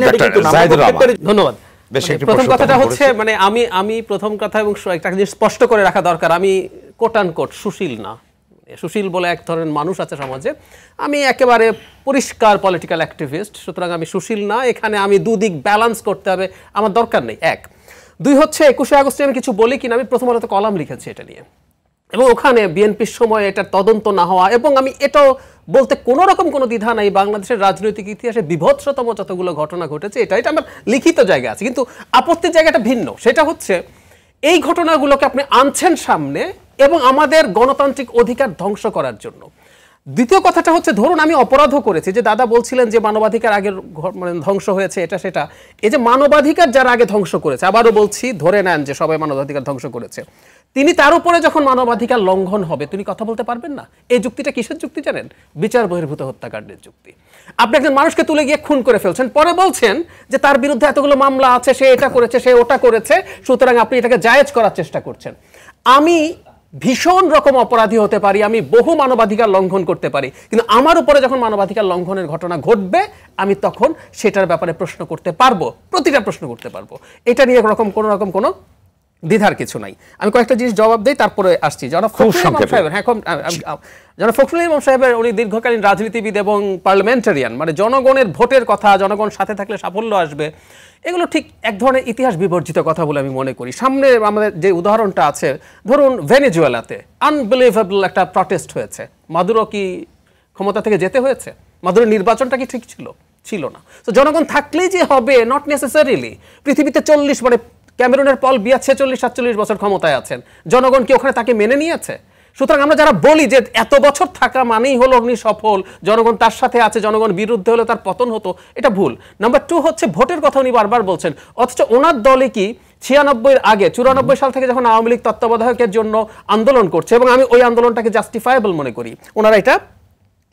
ধন্যবাদ মানে প্রথম কথাটা হচ্ছে মানে আমি আমি প্রথম কথা এবং একটা জিনিস স্পষ্ট করে রাখা দরকার আমি কোট সুশীল না সুশীল বলে এক ধরনের মানুষ আছে সমাজে আমি একেবারে পরিষ্কার পলিটিক্যাল অ্যাক্টিভিস্ট সুতরাং আমি সুশীল না এখানে আমি দুদিক ব্যালেন্স করতে হবে আমার দরকার নেই এক দুই হচ্ছে একুশে আগস্টে আমি কিছু বলি কিনা আমি প্রথম আলোতে কলাম লিখেছি এটা নিয়ে এবং ওখানে বিএনপির সময় এটা তদন্ত না হওয়া এবং আমি এটাও বলতে কোনো রকম কোনো দ্বিধা নাই বাংলাদেশের রাজনৈতিক ইতিহাসে বিভৎসতম যতগুলো ঘটনা ঘটেছে এটা এটা আমার লিখিত জায়গা আছে কিন্তু আপত্তির জায়গাটা ভিন্ন সেটা হচ্ছে এই ঘটনাগুলোকে আপনি আনছেন সামনে এবং আমাদের গণতান্ত্রিক অধিকার ধ্বংস করার জন্য দ্বিতীয় কথাটা হচ্ছে ধরুন আমি অপরাধও করেছি যে দাদা বলছিলেন যে মানবাধিকার আগে মানে ধ্বংস হয়েছে এটা সেটা এই যে মানবাধিকার যারা আগে ধ্বংস করেছে আবারও বলছি ধরে নেন যে সবাই মানবাধিকার ধ্বংস করেছে তিনি তার উপরে যখন মানবাধিকার লঙ্ঘন হবে তিনি কথা বলতে পারবেন না এই যুক্তিটা কিসের যুক্তি জানেন বিচার বহির্ভূত হত্যাকাণ্ডের যুক্তি আপনি একজন মানুষকে তুলে গিয়ে খুন করে ফেলছেন পরে বলছেন যে তার বিরুদ্ধে এতগুলো মামলা আছে সে এটা করেছে সে ওটা করেছে সুতরাং আপনি এটাকে জায়েজ করার চেষ্টা করছেন আমি ভীষণ রকম অপরাধী হতে পারি আমি বহু মানবাধিকার লঙ্ঘন করতে পারি কিন্তু আমার উপরে যখন মানবাধিকার লঙ্ঘনের ঘটনা ঘটবে আমি তখন সেটার ব্যাপারে প্রশ্ন করতে পারবো প্রতিটা প্রশ্ন করতে পারবো এটা নিয়ে রকম কোনো রকম কোনো দ্বিধার কিছু নাই আমি কয়েকটা জিনিস জবাব দিই তারপরে আসছি জনাব সাহেবের হ্যাঁ জনাব ফখরুল ইমাম সাহেবের উনি দীর্ঘকালীন রাজনীতিবিদ এবং পার্লামেন্টারিয়ান মানে জনগণের ভোটের কথা জনগণ সাথে থাকলে সাফল্য আসবে এগুলো ঠিক এক ধরনের ইতিহাস বিবর্জিত কথা বলে আমি মনে করি সামনে আমাদের যে উদাহরণটা আছে ধরুন ভেনেজুয়েলাতে আনবিলিভেবল একটা প্রটেস্ট হয়েছে মাদুরো কি ক্ষমতা থেকে যেতে হয়েছে মাদুরের নির্বাচনটা কি ঠিক ছিল ছিল না তো জনগণ থাকলেই যে হবে নট নেসেসারিলি পৃথিবীতে চল্লিশ মানে ক্যামেরুনের পল বিয়া ছেচল্লিশ সাতচল্লিশ বছর ক্ষমতায় আছেন জনগণ কি ওখানে তাকে মেনে নিয়েছে সুতরাং আমরা যারা বলি যে এত বছর থাকা মানেই হলো অগ্নি সফল জনগণ তার সাথে আছে জনগণ বিরুদ্ধে হলে তার পতন হতো এটা ভুল নাম্বার টু হচ্ছে ভোটের কথা উনি বারবার বলছেন অথচ ওনার দলে কি ছিয়ানব্বইয়ের আগে চুরানব্বই সাল থেকে যখন আওয়ামী লীগ তত্ত্বাবধায়কের জন্য আন্দোলন করছে এবং আমি ওই আন্দোলনটাকে জাস্টিফায়েবল মনে করি ওনারা এটা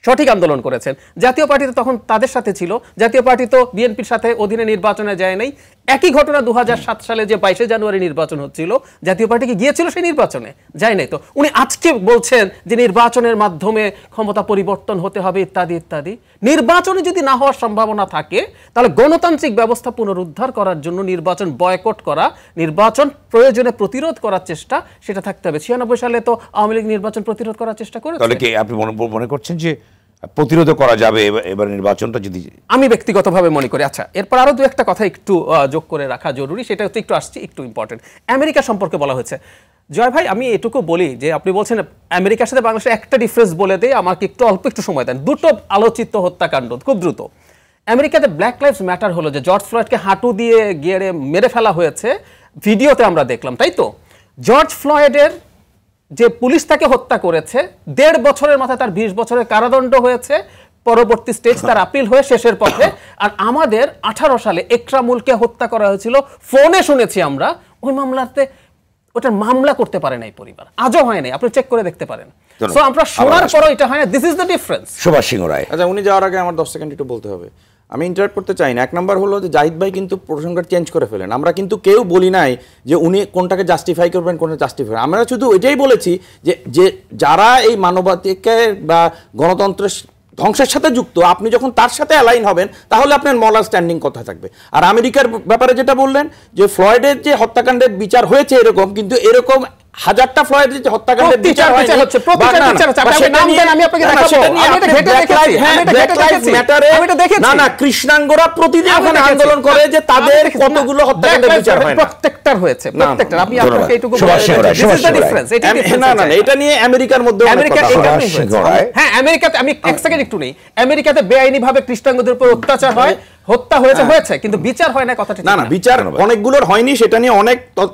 সঠিক আন্দোলন করেছেন জাতীয় পার্টি তো তখন তাদের সাথে ছিল জাতীয় পার্টি তো বিএনপির সাথে অধীনে নির্বাচনে যায় নাই একই ঘটনা দু সালে যে বাইশে জানুয়ারি নির্বাচন হচ্ছিল জাতীয় পার্টিকে গিয়েছিল সেই নির্বাচনে যাই নাই তো উনি আজকে বলছেন যে নির্বাচনের মাধ্যমে ক্ষমতা পরিবর্তন হতে হবে ইত্যাদি ইত্যাদি নির্বাচনে যদি না হওয়ার সম্ভাবনা থাকে তাহলে গণতান্ত্রিক ব্যবস্থা পুনরুদ্ধার করার জন্য নির্বাচন বয়কট করা নির্বাচন প্রয়োজনে প্রতিরোধ করার চেষ্টা সেটা থাকতে হবে ছিয়ানব্বই সালে তো আওয়ামী লীগ নির্বাচন প্রতিরোধ করার চেষ্টা করে আপনি মনে করছেন যে প্রতিরোধ করা যাবে এবার নির্বাচনটা যদি আমি ব্যক্তিগতভাবে মনে করি আচ্ছা এরপর আরও দু একটা কথা একটু যোগ করে রাখা জরুরি সেটা হচ্ছে একটু আসছি একটু ইম্পর্টেন্ট আমেরিকা সম্পর্কে বলা হয়েছে জয় ভাই আমি এটুকু বলি যে আপনি বলছেন আমেরিকার সাথে বাংলাদেশের একটা ডিফারেন্স বলে দেয় আমাকে একটু অল্প একটু সময় দেন দুটো আলোচিত হত্যাকাণ্ড খুব দ্রুত আমেরিকাতে ব্ল্যাক লাইভস ম্যাটার হলো যে জর্জ ফ্লয়েডকে হাঁটু দিয়ে গেড়ে মেরে ফেলা হয়েছে ভিডিওতে আমরা দেখলাম তাই তো জর্জ ফ্লয়েডের যে পুলিশ তাকে হত্যা করেছে দেড় বছরের মাথায় তার বিশ বছরের কারাদণ্ড হয়েছে পরবর্তী স্টেজ তার আপিল হয়ে শেষের পথে আর আমাদের আঠারো সালে একরামুলকে হত্যা করা হয়েছিল ফোনে শুনেছি আমরা ওই মামলাতে ওটার মামলা করতে পারে নাই পরিবার আজও হয় নাই আপনি চেক করে দেখতে পারেন সো আমরা শোনার পরও এটা হয় না this is the difference Subhash Singha Roy আচ্ছা উনি যাওয়ার আগে আমার দশ সেকেন্ড একটু বলতে হবে আমি ইন্টারাক্ট করতে চাই না এক নম্বর হলো যে জাহিদ ভাই কিন্তু প্রসঙ্গটা চেঞ্জ করে ফেলেন আমরা কিন্তু কেউ বলি নাই যে উনি কোনটাকে জাস্টিফাই করবেন কোনটা জাস্টিফাই আমরা শুধু এটাই বলেছি যে যে যারা এই মানবাধিকার বা গণতন্ত্রের ধ্বংসের সাথে যুক্ত আপনি যখন তার সাথে অ্যালাইন হবেন তাহলে আপনার মলার স্ট্যান্ডিং কথা থাকবে আর আমেরিকার ব্যাপারে যেটা বললেন যে ফ্লয়েডের যে হত্যাকাণ্ডের বিচার হয়েছে এরকম কিন্তু এরকম হাজারটা ফ্লয়েড যে হত্যাকাণ্ডের বিচার বিচার হচ্ছে প্রতিটা বিচার হচ্ছে আপনি নাম দেন আমি আপনাকে দেখাবো আমি এটা ঘেটে দেখেছি আমি এটা ঘেটে দেখেছি ম্যাটারে আমি এটা দেখেছি না না কৃষ্ণাঙ্গরা প্রতিদিন ওখানে আন্দোলন করে যে তাদের কতগুলো হত্যাকাণ্ডের বিচার হয় না প্রত্যেকটার হয়েছে প্রত্যেকটার আপনি আপনাকে এইটুকু বলছি দিস ইজ দ্য ডিফারেন্স এটা না না না এটা নিয়ে আমেরিকার মধ্যে আমেরিকা এটা হ্যাঁ আমেরিকাতে আমি এক সেকেন্ড একটু নেই আমেরিকাতে বেআইনিভাবে কৃষ্ণাঙ্গদের উপর অত্যাচার হয় হত্যা হয়েছে হ্যাঁ। হয়েছে কিন্তু বিচার হয় না কথাটা না না বিচার অনেকগুলোর হয়নি সেটা নিয়ে অনেক